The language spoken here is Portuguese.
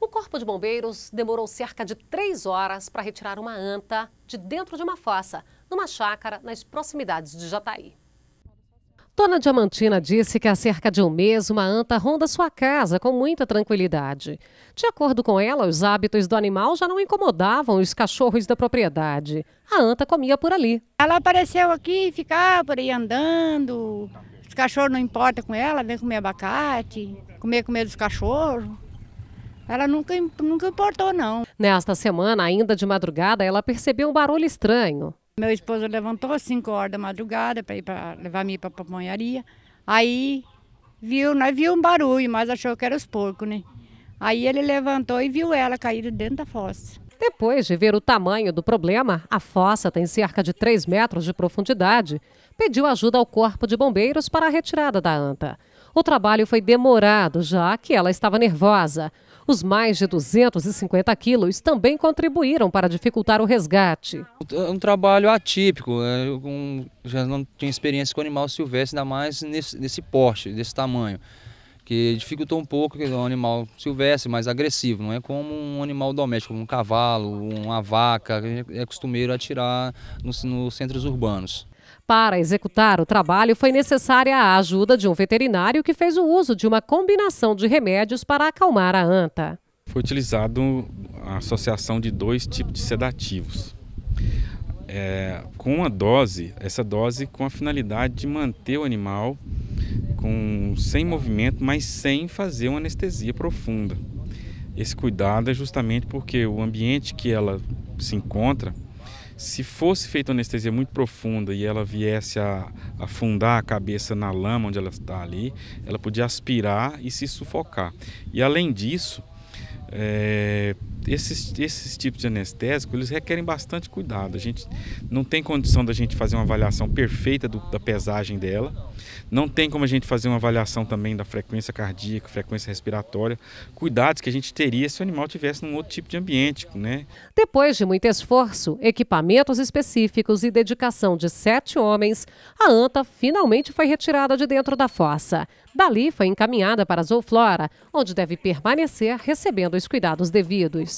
O Corpo de Bombeiros demorou cerca de três horas para retirar uma anta de dentro de uma fossa, numa chácara nas proximidades de Jataí. Dona Diamantina disse que há cerca de um mês uma anta ronda sua casa com muita tranquilidade. De acordo com ela, os hábitos do animal já não incomodavam os cachorros da propriedade. A anta comia por ali. Ela apareceu aqui, ficava por aí andando. Os cachorros não importa com ela, vem comer abacate, comer medo dos cachorros. Ela nunca, nunca importou, não. Nesta semana, ainda de madrugada, ela percebeu um barulho estranho. Meu esposo levantou às 5 horas da madrugada para ir para levar mim para a pamonharia. Aí viu, nós né, viu um barulho, mas achou que era os porcos, né? Aí ele levantou e viu ela caída dentro da fossa. Depois de ver o tamanho do problema, a fossa tem cerca de 3 metros de profundidade, pediu ajuda ao Corpo de Bombeiros para a retirada da anta. O trabalho foi demorado, já que ela estava nervosa. Os mais de 250 quilos também contribuíram para dificultar o resgate. É um trabalho atípico, né? eu já não tinha experiência com animal silvestre, ainda mais nesse, nesse porte, desse tamanho que dificultou um pouco, que o animal animal silvestre, mais agressivo, não é como um animal doméstico, como um cavalo, uma vaca, que é costumeiro atirar nos, nos centros urbanos. Para executar o trabalho, foi necessária a ajuda de um veterinário que fez o uso de uma combinação de remédios para acalmar a anta. Foi utilizado a associação de dois tipos de sedativos. É, com uma dose, essa dose com a finalidade de manter o animal com, sem movimento, mas sem fazer uma anestesia profunda. Esse cuidado é justamente porque o ambiente que ela se encontra se fosse feita anestesia muito profunda e ela viesse a afundar a cabeça na lama onde ela está ali, ela podia aspirar e se sufocar. E além disso, é, esses, esses tipos de anestésico, eles requerem bastante cuidado. A gente não tem condição da gente fazer uma avaliação perfeita do, da pesagem dela. Não tem como a gente fazer uma avaliação também da frequência cardíaca, frequência respiratória. Cuidados que a gente teria se o animal tivesse num outro tipo de ambiente, né? Depois de muito esforço, equipamentos específicos e dedicação de sete homens, a anta finalmente foi retirada de dentro da fossa. Dali foi encaminhada para a zooflora, onde deve permanecer recebendo os cuidados devidos.